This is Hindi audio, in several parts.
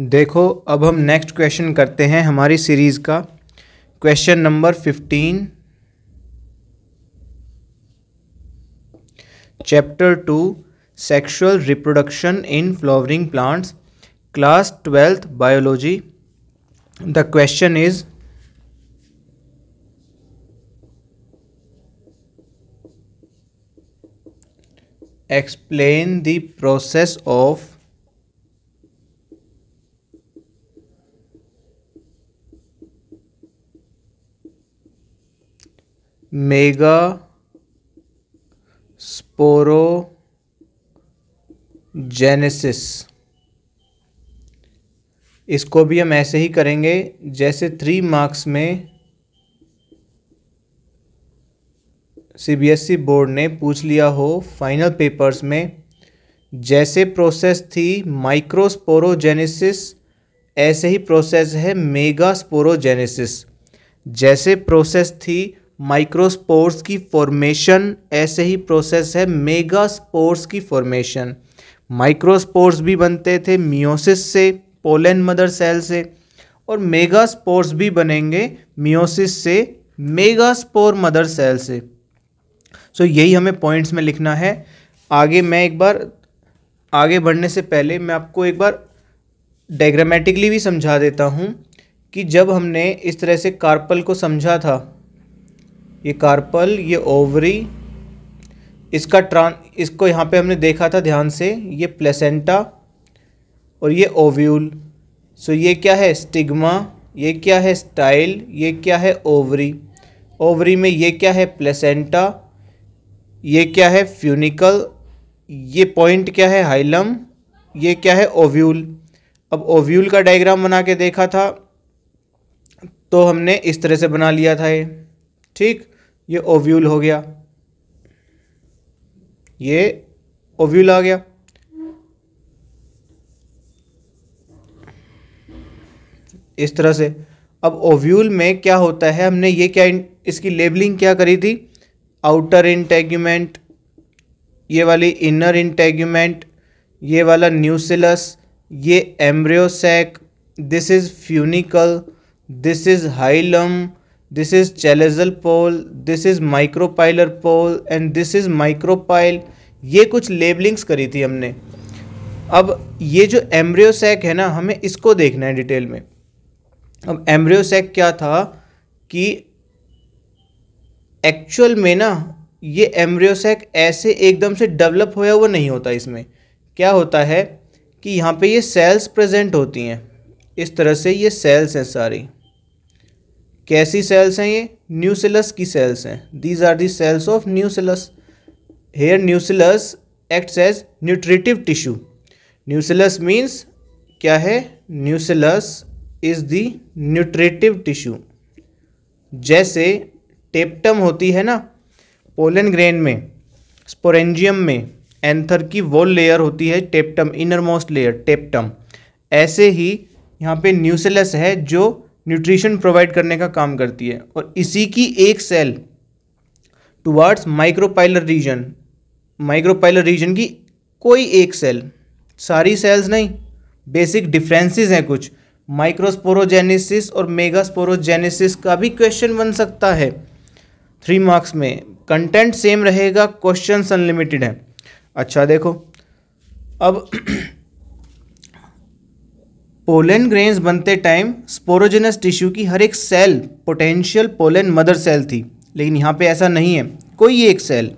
देखो अब हम नेक्स्ट क्वेश्चन करते हैं हमारी सीरीज़ का question number fifteen chapter two sexual reproduction in flowering plants class twelfth biology the question is explain the process of megasporogenesis इसको भी हम ऐसे ही करेंगे जैसे थ्री मार्क्स में सीबीएसई बोर्ड e ने पूछ लिया हो फाइनल पेपर्स में जैसे प्रोसेस थी माइक्रोस्पोरोजेनेसिस ऐसे ही प्रोसेस है मेगा स्पोरोजेनेसिस जैसे प्रोसेस थी माइक्रोस्पोर्स की फॉर्मेशन ऐसे ही प्रोसेस है मेगा स्पोर्स की फॉर्मेशन माइक्रोस्पोर्स भी बनते थे मियोसिस से पोलन मदर सेल से और मेगा स्पोर्स भी बनेंगे मियोसिस से मेगा स्पोर मदर सेल से सो so, यही हमें पॉइंट्स में लिखना है आगे मैं एक बार आगे बढ़ने से पहले मैं आपको एक बार डायग्रामेटिकली भी समझा देता हूँ कि जब हमने इस तरह से कार्पल को समझा था ये कार्पल ये ओवरी इसका ट्रां इसको यहाँ पे हमने देखा था ध्यान से ये प्लेसेंटा और ये ओव्यूल सो ये क्या है स्टिग्मा ये क्या है स्टाइल ये क्या है ओवरी ओवरी में ये क्या है प्लेसेंटा ये क्या है फ्यूनिकल ये पॉइंट क्या है हाइलम ये क्या है ओव्यूल अब ओव्यूल का डायग्राम बना के देखा था तो हमने इस तरह से बना लिया था ये ठीक ये ओव्यूल हो गया ये ओव्यूल आ गया इस तरह से अब ओव्यूल में क्या होता है हमने ये क्या इसकी लेबलिंग क्या करी थी आउटर इंटेग्यूमेंट ये वाली इनर इंटेग्यूमेंट ये वाला न्यूसिलस ये embryo sac this is funicle this is hilum this is chalazal pole this is micropylar pole and this is micropyle ये कुछ लेबलिंग्स करी थी हमने अब ये जो एम्ब्रियोसैक है ना हमें इसको देखना है डिटेल में अब एम्ब्रियोसैक क्या था कि एक्चुअल में ना ये एम्ब्रियोसैक ऐसे एकदम से डेवलप होया हुआ नहीं होता इसमें क्या होता है कि यहाँ पे ये सेल्स प्रेजेंट होती हैं इस तरह से ये सेल्स हैं सारी कैसी सेल्स हैं ये न्यूसिलस की सेल्स हैं these are the cells of nucellus here nucellus acts as nutritive tissue nucellus means क्या है nucellus is the nutritive tissue जैसे टेप्टम होती है ना पोलन ग्रेन में स्पोरेंजियम में एंथर की वॉल लेयर होती है tapetum innermost layer tapetum ऐसे ही यहाँ पे न्यूसिलस है जो न्यूट्रिशन प्रोवाइड करने का काम करती है और इसी की एक cell towards micropylar region micropylar region की कोई एक सेल सारी सेल्स नहीं बेसिक डिफरेंसेस हैं कुछ माइक्रोस्पोरोजेनेसिस और मेगास्पोरोजेनेसिस का भी क्वेश्चन बन सकता है थ्री मार्क्स में कंटेंट सेम रहेगा क्वेश्चन अनलिमिटेड है अच्छा देखो अब पोलन ग्रेन्स बनते टाइम स्पोरोजेनस टिश्यू की हर एक cell potential pollen mother cell थी लेकिन यहाँ पे ऐसा नहीं है कोई एक सेल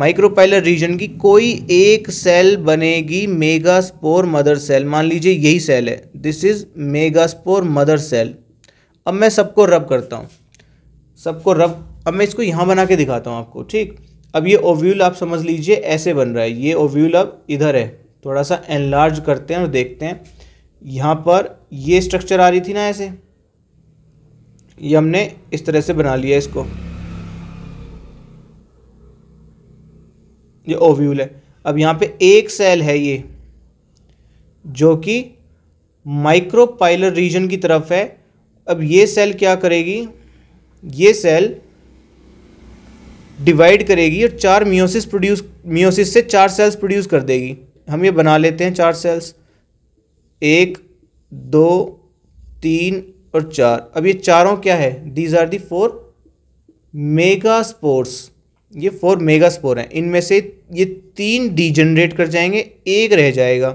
माइक्रोपाइलर रीजन की कोई एक सेल बनेगी मेगा स्पोर मदर सेल मान लीजिए यही सेल है this is megaspore mother cell अब मैं सबको रब करता हूँ सबको रब अब मैं इसको यहाँ बना के दिखाता हूँ आपको ठीक अब ये ओव्यूल आप समझ लीजिए ऐसे बन रहा है ये ओव्यूल अब इधर है थोड़ा सा एनलार्ज करते हैं और देखते हैं यहाँ पर ये स्ट्रक्चर आ रही थी ना ऐसे ये हमने इस तरह से बना लिया इसको ये ओव्यूल है अब यहाँ पे एक सेल है ये जो कि माइक्रोपाइलर रीजन की तरफ है अब ये सेल क्या करेगी ये सेल डिवाइड करेगी और चार मियोसिस प्रोड्यूस मियोसिस से चार सेल्स प्रोड्यूस कर देगी हम ये बना लेते हैं चार सेल्स एक दो तीन और चार अब ये चारों क्या है these are the four megaspores ये फोर मेगा स्पोर हैं इनमें से ये तीन डीजनरेट कर जाएंगे एक रह जाएगा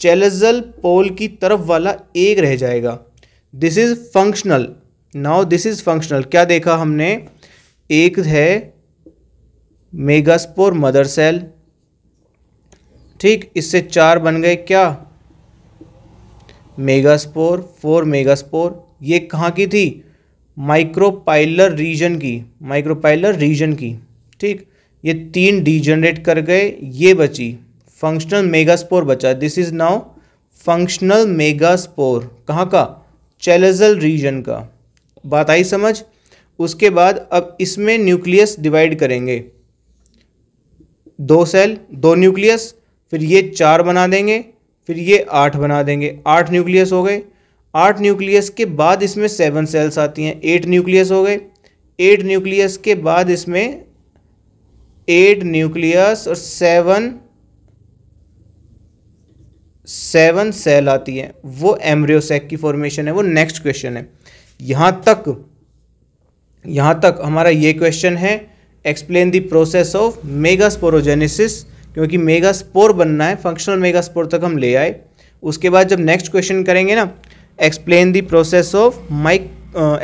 चेलजल पोल की तरफ वाला एक रह जाएगा this is functional now this is functional क्या देखा हमने एक है मेगास्पोर मदर सेल ठीक इससे चार बन गए क्या मेगास्पोर फोर मेगास्पोर ये कहाँ की थी माइक्रोपाइलर रीजन की माइक्रोपाइलर रीजन की ठीक ये तीन डिजनरेट कर गए ये बची फंक्शनल मेगास्पोर बचा this is now functional megaspore कहाँ का चेलेजल रीजन का बात आई समझ उसके बाद अब इसमें न्यूक्लियस डिवाइड करेंगे दो सेल दो न्यूक्लियस फिर ये चार बना देंगे फिर ये आठ बना देंगे आठ न्यूक्लियस हो गए आठ न्यूक्लियस के बाद इसमें सेवन सेल्स आती हैं एट न्यूक्लियस हो गए एट न्यूक्लियस के बाद इसमें एट न्यूक्लियस और सेवन सेवन सेल आती है वो एम्ब्रियोसेक की फॉर्मेशन है वो नेक्स्ट क्वेश्चन है यहाँ तक यहाँ तक हमारा ये क्वेश्चन है explain the process of megasporogenesis क्योंकि मेगा स्पोर बनना है फंक्शनल मेगा स्पोर तक हम ले आए उसके बाद जब नेक्स्ट क्वेश्चन करेंगे ना explain the process of mic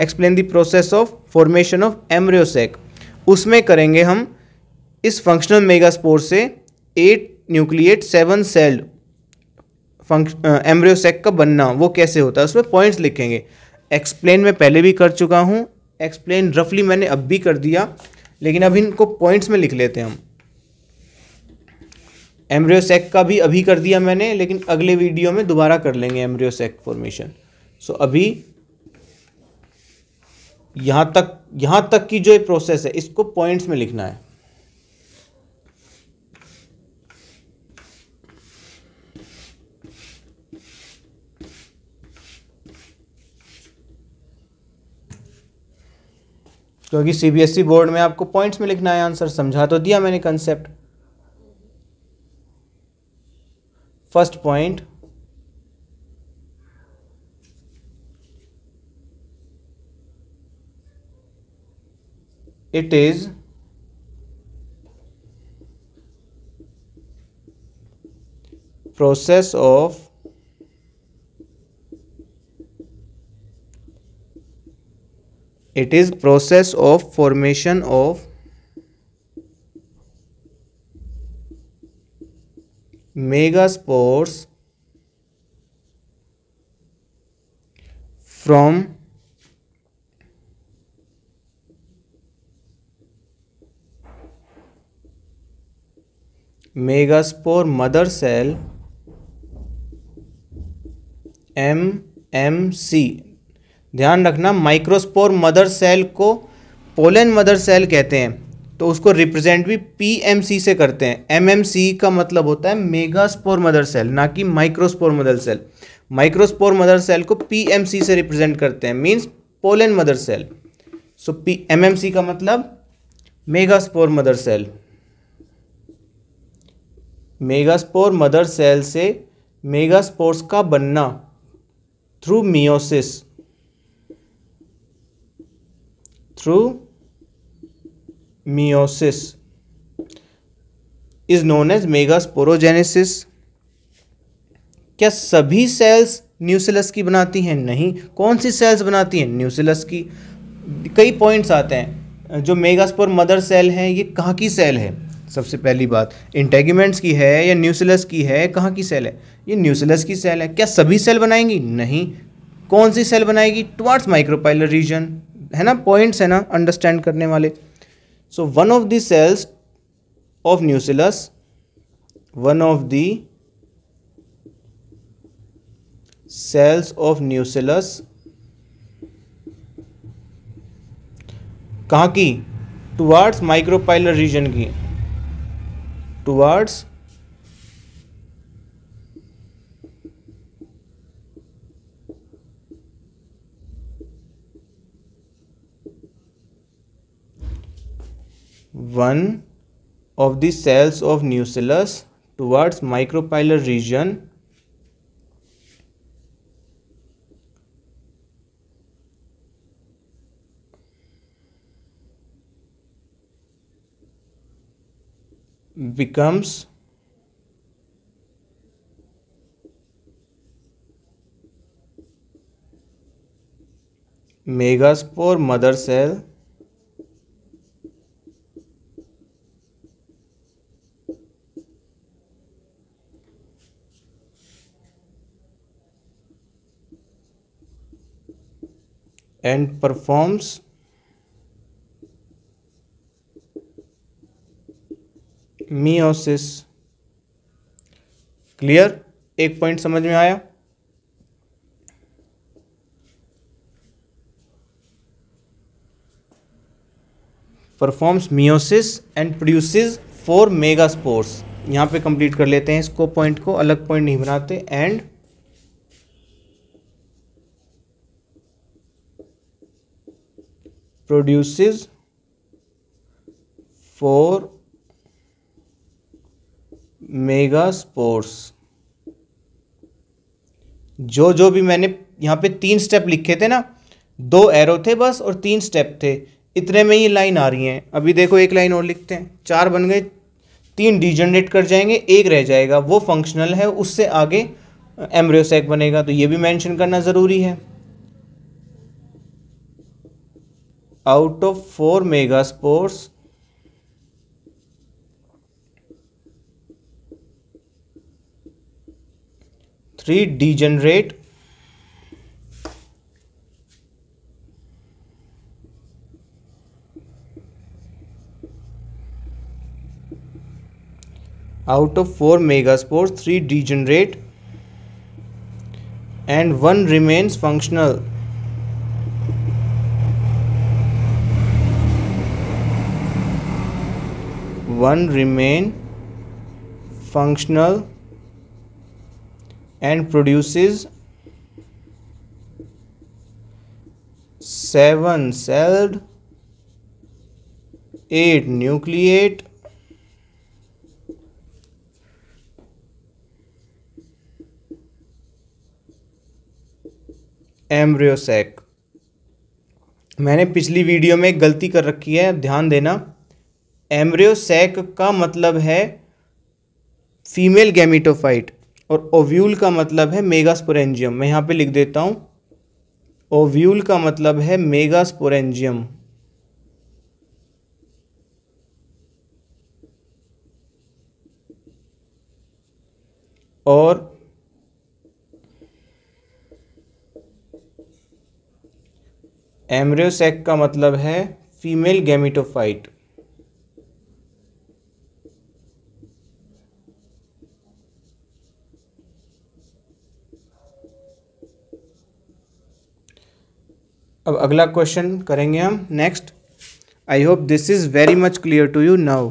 explain the process of formation of embryo sac उसमें करेंगे हम इस फंक्शनल मेगा स्पोर से eight nucleate seven celled embryo sac का बनना वो कैसे होता है उसमें पॉइंट्स लिखेंगे एक्सप्लेन मैं पहले भी कर चुका हूँ एक्सप्लेन रफली मैंने अब भी कर दिया लेकिन अब इनको पॉइंट्स में लिख लेते हैं हम एम्ब्रियोसेक का भी अभी कर दिया मैंने लेकिन अगले वीडियो में दोबारा कर लेंगे एम्ब्रियोसेक फॉर्मेशन सो अभी यहां तक यहां तक की जो प्रोसेस है इसको पॉइंट्स में लिखना है क्योंकि सीबीएसई बोर्ड e में आपको पॉइंट्स में लिखना है आंसर समझा तो दिया मैंने concept first point it is process of it is process of formation of megaspores from megaspore mother cell M M C ध्यान रखना माइक्रोस्पोर मदर सेल को पोलन मदर सेल कहते हैं तो उसको रिप्रेजेंट भी पीएमसी से करते हैं एमएमसी का मतलब होता है मेगा स्पोर मदर सेल ना कि microspore mother cell microspore mother cell को पीएमसी से रिप्रेजेंट करते हैं means pollen mother cell so P MMC का मतलब megaspore mother cell megaspore mother cell से मेगास्पोर्स का बनना through meiosis through meiosis is known as megasporogenesis क्या सभी सेल्स न्यूसिलस की बनाती हैं नहीं कौन सी सेल्स बनाती हैं न्यूसिलस की कई पॉइंट्स आते हैं जो मेगास्पोर मदर सेल हैं ये कहाँ की सेल है सबसे पहली बात इंटेगमेंट्स की है या न्यूसिलस की है कहाँ की सेल है ये न्यूसिलस की सेल है क्या सभी सेल बनाएंगी नहीं कौन सी सेल बनाएगी टुवार्ड्स माइक्रोपाइलर रीजन है ना पॉइंट्स है ना अंडरस्टैंड करने वाले so one of the cells of nucellus one of the cells of nucellus कहाँ की टुवार्ड्स माइक्रोपाइलर रीजन की towards one of the cells of nucellus towards micropylar region becomes megaspore mother cell and performs meiosis clear एक पॉइंट समझ में आया performs meiosis and produces four megaspores यहां पे कंप्लीट कर लेते हैं इसको पॉइंट को अलग पॉइंट नहीं बनाते एंड produces 4 मेगास्पोर्स जो जो भी मैंने यहाँ पे तीन स्टेप लिखे थे ना दो एरो थे बस और तीन स्टेप थे इतने में ये लाइन आ रही हैं अभी देखो एक लाइन और लिखते हैं चार बन गए तीन डिजनरेट कर जाएंगे एक रह जाएगा वो फंक्शनल है उससे आगे एम्ब्रियोसेक बनेगा तो ये भी मेंशन करना ज़रूरी है out of 4 megaspores three degenerate out of 4 megaspores 3 degenerate and 1 remains functional one remain functional and produce seven celled eight nucleate embryo sac मैंने पिछली वीडियो में गलती कर रखी है ध्यान देना एम्ब्रियोसैक का मतलब है फीमेल गैमिटोफाइट और ओव्यूल का मतलब है मेगास्पोरेंजियम मैं यहाँ पे लिख देता हूँ ओव्यूल का मतलब है मेगास्पोरेंजियम और एम्ब्रियोसैक का मतलब है फीमेल गैमिटोफाइट अब अगला क्वेश्चन करेंगे हम next I hope this is very much clear to you now